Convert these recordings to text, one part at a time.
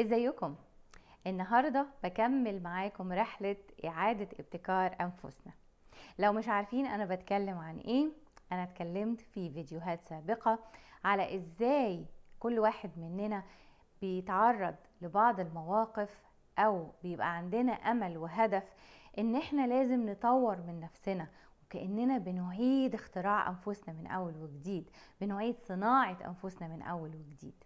ازيكم النهارده بكمل معاكم رحله اعاده ابتكار انفسنا لو مش عارفين انا بتكلم عن ايه انا اتكلمت في فيديوهات سابقه على ازاي كل واحد مننا بيتعرض لبعض المواقف او بيبقى عندنا امل وهدف ان احنا لازم نطور من نفسنا وكاننا بنعيد اختراع انفسنا من اول وجديد بنعيد صناعه انفسنا من اول وجديد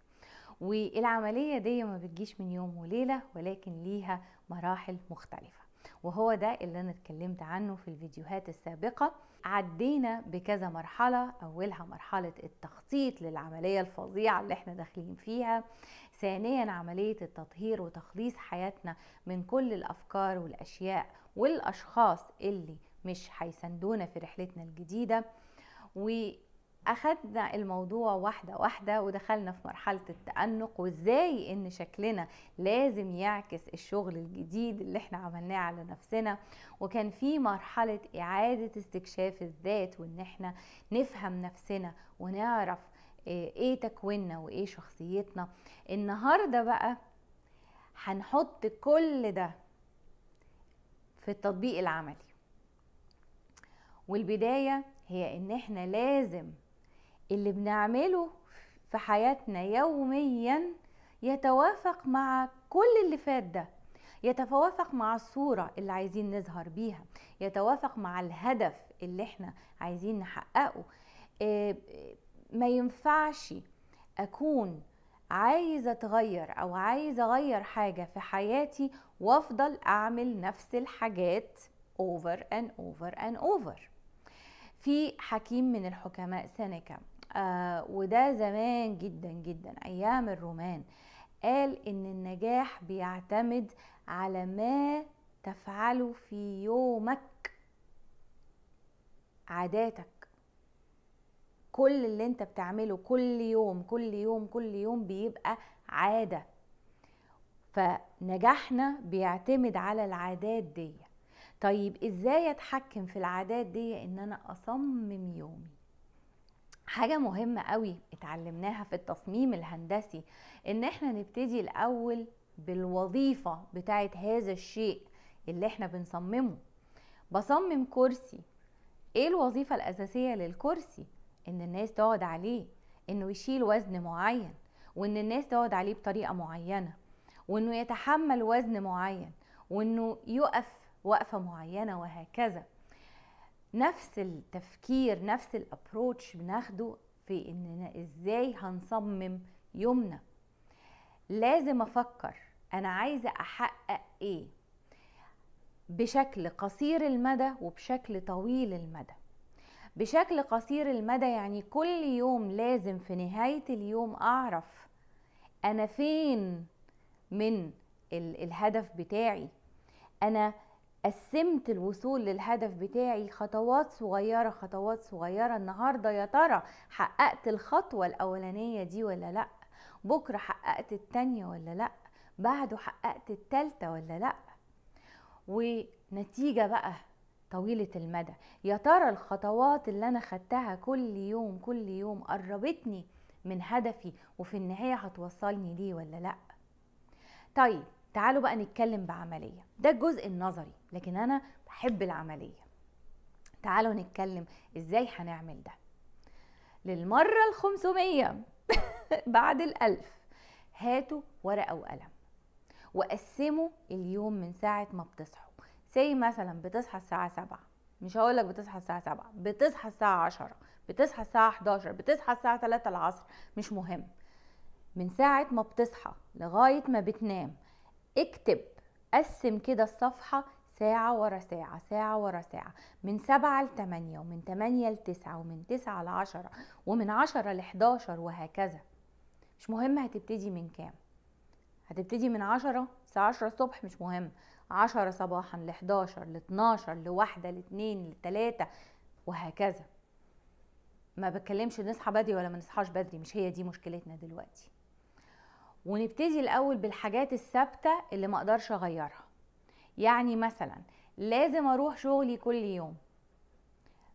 والعملية دي ما بتجيش من يوم وليلة ولكن ليها مراحل مختلفة وهو ده اللي انا اتكلمت عنه في الفيديوهات السابقة عدينا بكذا مرحلة اولها مرحلة التخطيط للعملية الفظيعة اللي احنا داخلين فيها ثانيا عملية التطهير وتخليص حياتنا من كل الافكار والاشياء والاشخاص اللي مش هيساندونا في رحلتنا الجديدة اخذنا الموضوع واحده واحده ودخلنا في مرحله التانق وازاي ان شكلنا لازم يعكس الشغل الجديد اللي احنا عملناه على نفسنا وكان في مرحله اعاده استكشاف الذات وان احنا نفهم نفسنا ونعرف آه، ايه تكويننا وايه شخصيتنا النهارده بقى هنحط كل ده في التطبيق العملي والبدايه هي ان احنا لازم اللي بنعمله في حياتنا يوميا يتوافق مع كل اللي فات ده يتوافق مع الصورة اللي عايزين نظهر بيها يتوافق مع الهدف اللي احنا عايزين نحققه آه، ما ينفعش أكون عايزة أتغير أو عايزة أغير حاجة في حياتي وأفضل أعمل نفس الحاجات over and over and over في حكيم من الحكماء سنكا آه، وده زمان جدا جدا ايام الرومان قال ان النجاح بيعتمد على ما تفعله في يومك عاداتك كل اللي انت بتعمله كل يوم كل يوم كل يوم بيبقى عاده فنجاحنا بيعتمد على العادات دي طيب ازاي اتحكم في العادات دي ان انا اصمم يومي حاجة مهمة قوي اتعلمناها في التصميم الهندسي ان احنا نبتدي الاول بالوظيفة بتاعة هذا الشيء اللي احنا بنصممه بصمم كرسي ايه الوظيفة الاساسية للكرسي ان الناس تقعد عليه انه يشيل وزن معين وان الناس تقعد عليه بطريقة معينة وانه يتحمل وزن معين وانه يقف وقفة معينة وهكذا نفس التفكير نفس الابروتش بناخده في اننا ازاي هنصمم يومنا لازم افكر انا عايزه احقق ايه بشكل قصير المدى وبشكل طويل المدى بشكل قصير المدى يعني كل يوم لازم في نهايه اليوم اعرف انا فين من الهدف بتاعي انا قسمت الوصول للهدف بتاعي خطوات صغيرة خطوات صغيرة النهاردة يا ترى حققت الخطوة الأولانية دي ولا لأ بكرة حققت الثانيه ولا لأ بعده حققت الثالثه ولا لأ ونتيجة بقى طويلة المدى يا ترى الخطوات اللي أنا خدتها كل يوم كل يوم قربتني من هدفي وفي النهاية هتوصلني ليه ولا لأ طيب تعالوا بقى نتكلم بعملية ده الجزء النظري لكن انا بحب العمليه تعالوا نتكلم ازاي هنعمل ده للمره الخمسمية بعد الالف هاتوا ورقه وقلم وقسموا اليوم من ساعه ما بتصحوا زي مثلا بتصحى الساعه سبعة مش هقول لك بتصحى الساعه سبعة بتصحى الساعه عشرة بتصحى الساعه 11 بتصحى الساعه 3 العصر مش مهم من ساعه ما بتصحى لغايه ما بتنام اكتب قسم كده الصفحه ساعة ورا ساعة ساعة ورا ساعة من سبعة لتمانية ومن تمانية لتسعة ومن تسعة لعشرة ومن عشرة لحداشر وهكذا مش مهم هتبتدي من كام هتبتدي من عشرة الساعة عشرة الصبح مش مهم عشرة صباحا لحداشر لاتناشر لواحدة لاتنين لتلاتة وهكذا ما بتكلمش نصحى بدري ولا ما نصحاش بدري مش هي دي مشكلتنا دلوقتي ونبتدي الاول بالحاجات الثابته اللي ما اقدرش اغيرها يعني مثلا لازم اروح شغلي كل يوم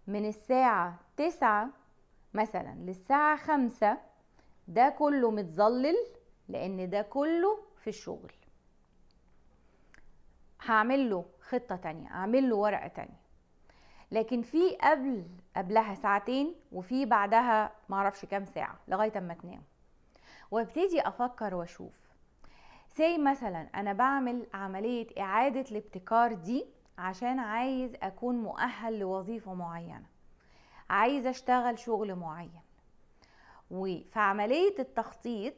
من الساعة تسعة مثلا للساعة خمسة ده كله متظلل لان ده كله في الشغل هعمل له خطة تانية هعمل له ورقة تانية لكن في قبل قبلها ساعتين وفي بعدها معرفش كام ساعة لغاية اما تنام وابتدي افكر واشوف سي مثلا انا بعمل عمليه اعاده الابتكار دي عشان عايز اكون مؤهل لوظيفه معينه عايز اشتغل شغل معين وفي عمليه التخطيط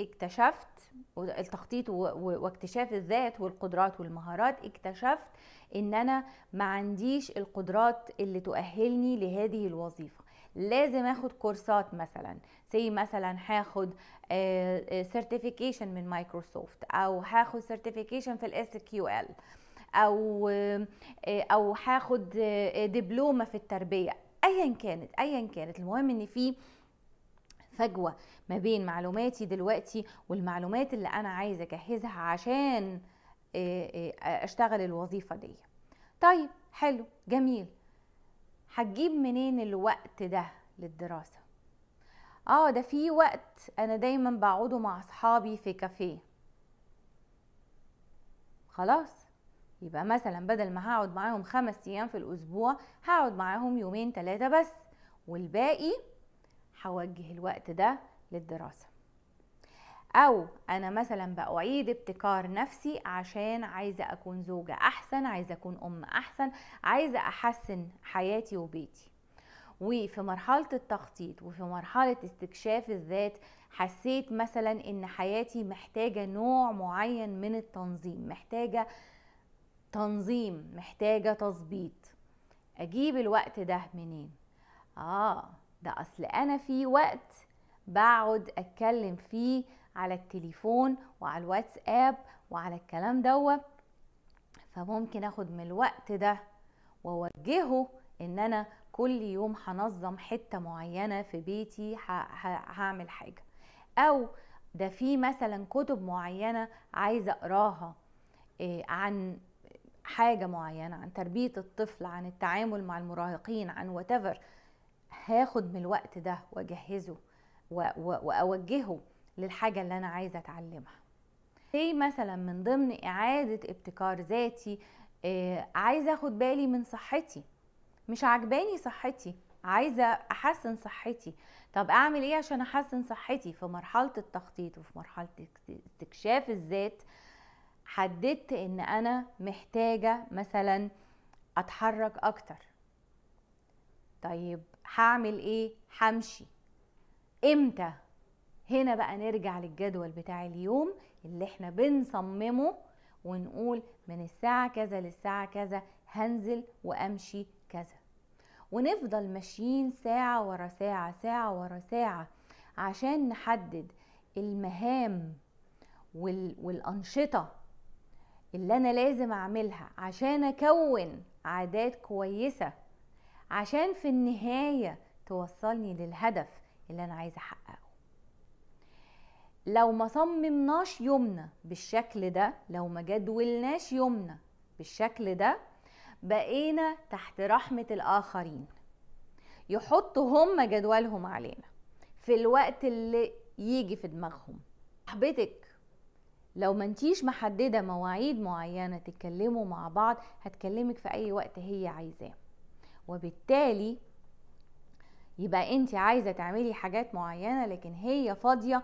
اكتشفت التخطيط واكتشاف الذات والقدرات والمهارات اكتشفت ان انا ما عنديش القدرات اللي تؤهلني لهذه الوظيفه لازم اخد كورسات مثلا زي مثلا هاخد سيرتيفيكيشن آه، آه، من مايكروسوفت او هاخد سيرتيفيكيشن في الاس كيو ال او آه، او هاخد دبلومه في التربيه ايا كانت ايا كانت المهم ان في فجوه ما بين معلوماتي دلوقتي والمعلومات اللي انا عايزه اجهزها عشان اشتغل الوظيفه دي طيب حلو جميل هتجيب منين الوقت ده للدراسة اه ده في وقت انا دايما بقعده مع اصحابي في كافيه خلاص يبقى مثلا بدل ما هقعد معاهم خمس ايام في الاسبوع هقعد معاهم يومين ثلاثة بس والباقي هوجه الوقت ده للدراسة او انا مثلا بعيد ابتكار نفسي عشان عايزه اكون زوجه احسن عايزه اكون ام احسن عايزه احسن حياتي وبيتي وفي مرحله التخطيط وفي مرحله استكشاف الذات حسيت مثلا ان حياتي محتاجه نوع معين من التنظيم محتاجه تنظيم محتاجه تظبيط اجيب الوقت ده منين اه ده اصل انا في وقت بقعد اتكلم فيه على التليفون وعلى الواتساب وعلى الكلام دوت فممكن اخد من الوقت ده ووجهه ان انا كل يوم هنظم حته معينه في بيتي هعمل حاجه او ده في مثلا كتب معينه عايزه اقراها آه، عن حاجه معينه عن تربيه الطفل عن التعامل مع المراهقين عن وتفر هاخد من الوقت ده واجهزه واوجهه للحاجة اللي أنا عايزة أتعلمها ليه مثلا من ضمن إعادة ابتكار ذاتي آه عايزة أخد بالي من صحتي مش عجباني صحتي عايزة أحسن صحتي طب أعمل إيه عشان أحسن صحتي في مرحلة التخطيط وفي مرحلة استكشاف الذات حددت إن أنا محتاجة مثلا أتحرك أكتر طيب هعمل إيه همشي امتى هنا بقى نرجع للجدول بتاع اليوم اللي احنا بنصممه ونقول من الساعة كذا للساعة كذا هنزل وامشي كذا ونفضل ماشيين ساعة ورا ساعة ساعة ورا ساعة عشان نحدد المهام والأنشطة اللي أنا لازم أعملها عشان أكون عادات كويسة عشان في النهاية توصلني للهدف اللي أنا عايزة أحققه لو ما صممناش يومنا بالشكل ده لو ما جدولناش يومنا بالشكل ده بقينا تحت رحمة الآخرين يحطوا هم جدولهم علينا في الوقت اللي يجي في دماغهم صاحبتك لو ما انتيش محدده مواعيد معينه تتكلموا مع بعض هتكلمك في اي وقت هي عايزاه وبالتالي يبقى انت عايزه تعملي حاجات معينه لكن هي فاضيه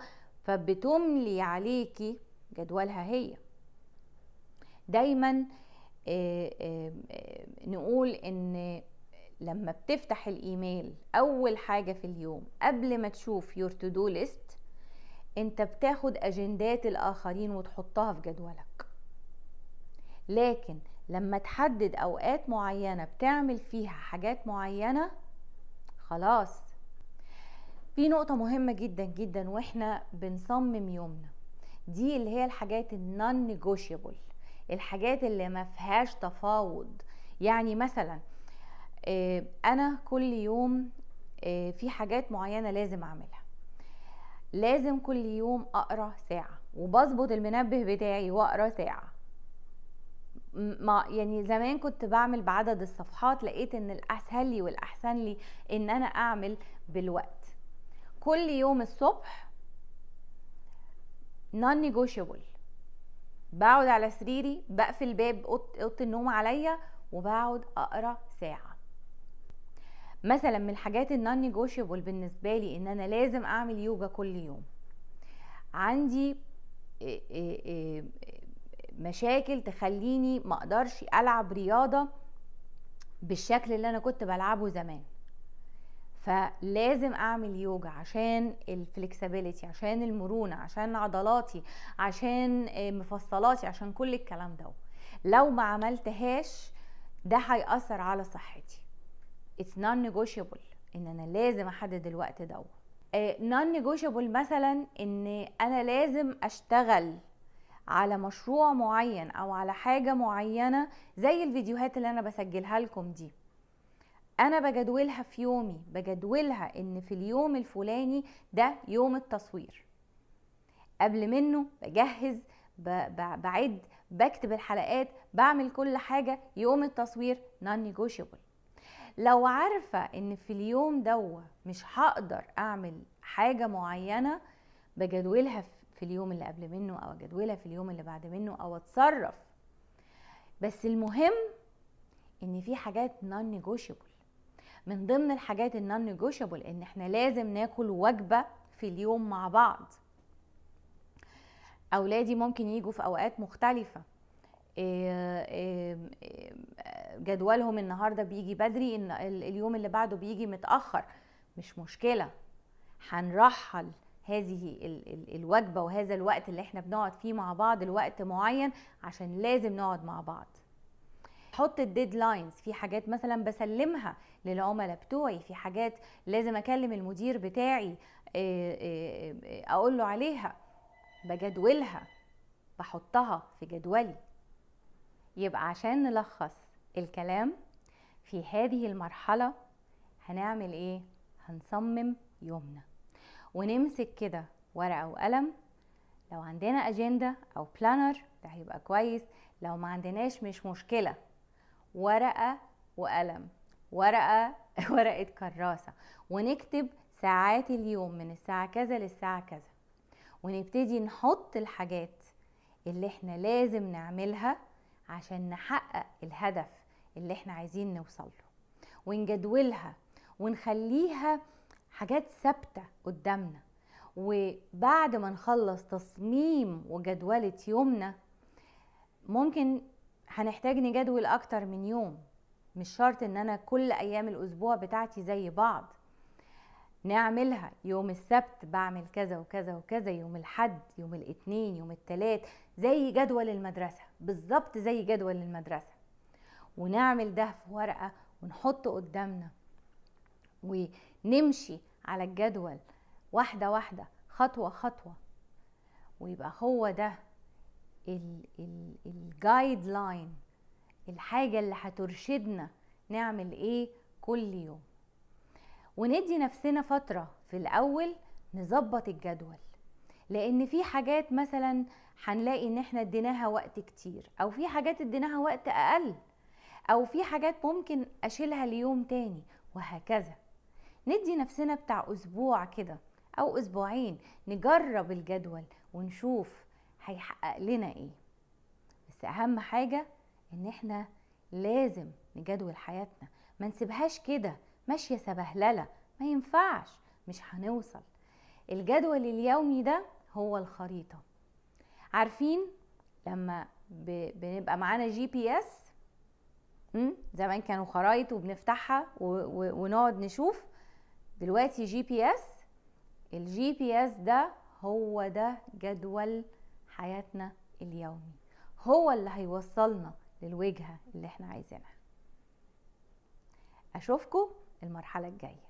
فبتملي عليكي جدولها هي دايما نقول ان لما بتفتح الايميل اول حاجه في اليوم قبل ما تشوف يور تو دو ليست انت بتاخد اجندات الاخرين وتحطها في جدولك لكن لما تحدد اوقات معينه بتعمل فيها حاجات معينه خلاص في نقطة مهمة جدا جدا واحنا بنصمم يومنا دي اللي هي الحاجات النون نيجوشيبل الحاجات اللي ما فيهاش تفاوض يعني مثلا آه، انا كل يوم آه، في حاجات معينة لازم اعملها لازم كل يوم اقرا ساعة وبظبط المنبه بتاعي واقرا ساعة ما يعني زمان كنت بعمل بعدد الصفحات لقيت ان الاسهل لي والاحسن لي ان انا اعمل بالوقت كل يوم الصبح نون نيجوشيبل بقعد على سريري بقفل باب اوضه النوم عليا وبقعد اقرا ساعه مثلا من الحاجات النون نيجوشيبل بالنسبه لي ان انا لازم اعمل يوجا كل يوم عندي آه، آه، آه، مشاكل تخليني ما اقدرش العب رياضه بالشكل اللي انا كنت بلعبه زمان فلازم اعمل يوجا عشان الفلكسبيليتي عشان المرونه عشان عضلاتي عشان آه، مفصلاتي عشان كل الكلام ده لو ما عملتهاش ده هيأثر على صحتي اتس نون negotiable ان انا لازم احدد الوقت ده نون آه، negotiable مثلا ان انا لازم اشتغل على مشروع معين او على حاجه معينه زي الفيديوهات اللي انا بسجلها لكم دي انا بجدولها في يومي بجدولها ان في اليوم الفلاني ده يوم التصوير قبل منه بجهز بعد بكتب الحلقات بعمل كل حاجة يوم التصوير non negotiable لو عارفة ان في اليوم دو مش هقدر اعمل حاجة معينة بجدولها في اليوم اللي قبل منه او جدولها في اليوم اللي بعد منه او اتصرف بس المهم ان في حاجات non negotiable من ضمن الحاجات النون نيجوشيبل ان احنا لازم ناكل وجبه في اليوم مع بعض اولادي ممكن يجوا في اوقات مختلفه آه، آه، آه، جدولهم النهارده بيجي بدري ان اليوم اللي بعده بيجي متاخر مش مشكله هنرحل هذه الوجبه وهذا الوقت اللي احنا بنقعد فيه مع بعض لوقت معين عشان لازم نقعد مع بعض بحط الديدلاينز في حاجات مثلا بسلمها للعملاء بتوعي في حاجات لازم اكلم المدير بتاعي آه، آه، آه، اقول له عليها بجدولها بحطها في جدولي يبقى عشان نلخص الكلام في هذه المرحله هنعمل ايه هنصمم يومنا ونمسك كده ورقه وقلم لو عندنا اجنده او بلانر ده هيبقى كويس لو ما عندناش مش مشكله ورقة وقلم ورقة ورقة كراسة ونكتب ساعات اليوم من الساعة كذا للساعة كذا ونبتدي نحط الحاجات اللي احنا لازم نعملها عشان نحقق الهدف اللي احنا عايزين نوصل له ونجدولها ونخليها حاجات ثابتة قدامنا وبعد ما نخلص تصميم وجدولة يومنا ممكن هنحتاج نجدول اكتر من يوم مش شرط ان انا كل ايام الاسبوع بتاعتي زي بعض نعملها يوم السبت بعمل كذا وكذا وكذا يوم الحد يوم الاثنين يوم الثلاث زي جدول المدرسة بالظبط زي جدول المدرسة ونعمل ده في ورقة ونحط قدامنا ونمشي على الجدول واحدة واحدة خطوة خطوة ويبقى هو ده الجايد لاين الحاجة اللي هترشدنا نعمل ايه كل يوم وندي نفسنا فترة في الأول نظبط الجدول لأن في حاجات مثلا هنلاقي إن احنا اديناها وقت كتير أو في حاجات اديناها وقت أقل أو في حاجات ممكن أشيلها ليوم تاني وهكذا ندي نفسنا بتاع أسبوع كده أو أسبوعين نجرب الجدول ونشوف هيحقق لنا ايه بس اهم حاجه ان احنا لازم نجدول حياتنا ما نسيبهاش كده ماشيه سبهلله ما ينفعش مش هنوصل الجدول اليومي ده هو الخريطه عارفين لما بنبقى معانا جي بي اس زمان كانوا خرايط وبنفتحها ونقعد نشوف دلوقتي جي بي اس الجي بي اس ده هو ده جدول حياتنا اليومي هو اللي هيوصلنا للوجهة اللي احنا عايزينها أشوفكم المرحلة الجاية